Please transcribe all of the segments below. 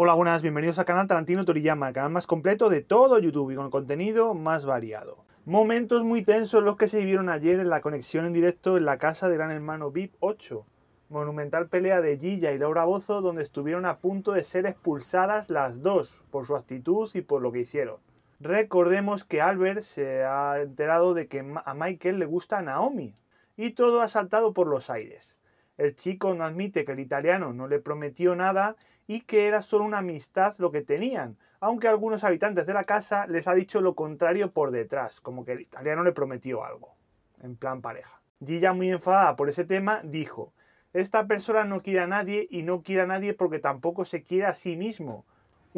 Hola, buenas, bienvenidos al canal Tarantino Toriyama, el canal más completo de todo YouTube y con contenido más variado. Momentos muy tensos los que se vivieron ayer en la conexión en directo en la casa de Gran Hermano VIP 8. Monumental pelea de Gilla y Laura Bozo donde estuvieron a punto de ser expulsadas las dos por su actitud y por lo que hicieron. Recordemos que Albert se ha enterado de que a Michael le gusta Naomi y todo ha saltado por los aires. El chico no admite que el italiano no le prometió nada y que era solo una amistad lo que tenían, aunque algunos habitantes de la casa les ha dicho lo contrario por detrás, como que el italiano le prometió algo, en plan pareja. Gilla, muy enfadada por ese tema, dijo, esta persona no quiere a nadie y no quiere a nadie porque tampoco se quiere a sí mismo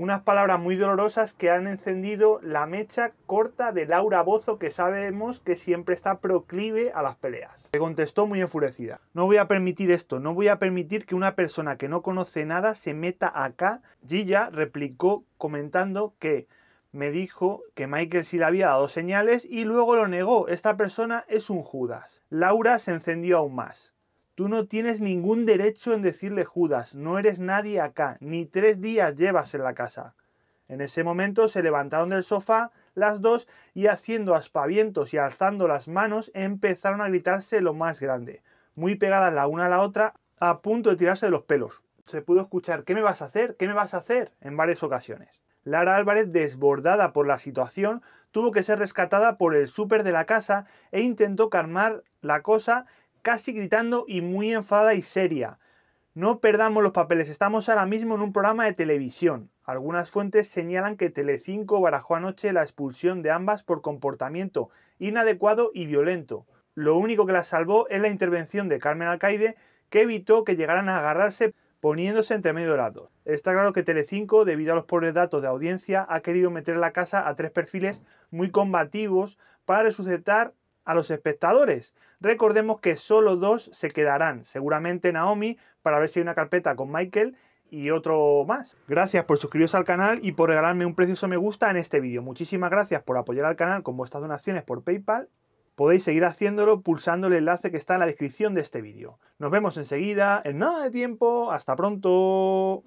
unas palabras muy dolorosas que han encendido la mecha corta de Laura Bozo, que sabemos que siempre está proclive a las peleas. Le contestó muy enfurecida. No voy a permitir esto, no voy a permitir que una persona que no conoce nada se meta acá. Gilla replicó comentando que me dijo que Michael sí le había dado señales y luego lo negó. Esta persona es un Judas. Laura se encendió aún más. Tú no tienes ningún derecho en decirle Judas, no eres nadie acá, ni tres días llevas en la casa. En ese momento se levantaron del sofá las dos y haciendo aspavientos y alzando las manos empezaron a gritarse lo más grande, muy pegadas la una a la otra, a punto de tirarse de los pelos. Se pudo escuchar ¿qué me vas a hacer? ¿qué me vas a hacer? en varias ocasiones. Lara Álvarez, desbordada por la situación, tuvo que ser rescatada por el súper de la casa e intentó calmar la cosa casi gritando y muy enfada y seria. No perdamos los papeles, estamos ahora mismo en un programa de televisión. Algunas fuentes señalan que Telecinco barajó anoche la expulsión de ambas por comportamiento inadecuado y violento. Lo único que las salvó es la intervención de Carmen Alcaide, que evitó que llegaran a agarrarse poniéndose entre medio lado. Está claro que Telecinco, debido a los pobres datos de audiencia, ha querido meter la casa a tres perfiles muy combativos para resucitar a los espectadores. Recordemos que solo dos se quedarán, seguramente Naomi, para ver si hay una carpeta con Michael y otro más. Gracias por suscribiros al canal y por regalarme un precioso me gusta en este vídeo. Muchísimas gracias por apoyar al canal con vuestras donaciones por PayPal. Podéis seguir haciéndolo pulsando el enlace que está en la descripción de este vídeo. Nos vemos enseguida, en nada de tiempo, hasta pronto.